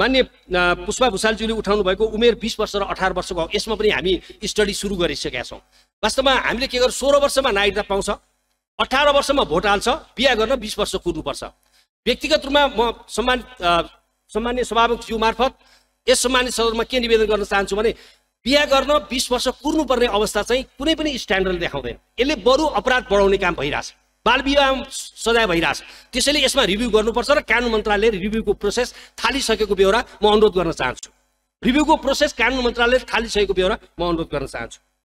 मान्य पुष्पा भूषालज्यूले उठाउनु भएको उमेर बिस वर्ष र अठार वर्षको यसमा पनि हामी स्टडी सुरु गरिसकेका छौँ वास्तवमा हामीले के गर्छ सोह्र वर्षमा नागरिकता पाउँछ अठार वर्षमा भोट हाल्छ बिहा गर्न बिस वर्ष कुर्नुपर्छ व्यक्तिगत रूपमा म सम्मान सम्मान्य सभामुखज्यू मार्फत यस सम्मान्य सदनमा के निवेदन गर्न चाहन्छु भने बिहा गर्न बिस वर्ष कुर्नुपर्ने अवस्था चाहिँ कुनै पनि स्ट्यान्डर्ड देखाउँदैन यसले बरु अपराध बढाउने काम भइरहेछ बालविवाह सजाय भइरहेछ त्यसैले यसमा रिभ्यू गर्नुपर्छ र कानुन मन्त्रालयले रिभ्यूको प्रोसेस थालिसकेको बेहोरा म अनुरोध गर्न चाहन्छु रिभ्यूको प्रोसेस कानुन मन्त्रालयले थालिसकेको बेहोरा म अनुरोध गर्न चाहन्छु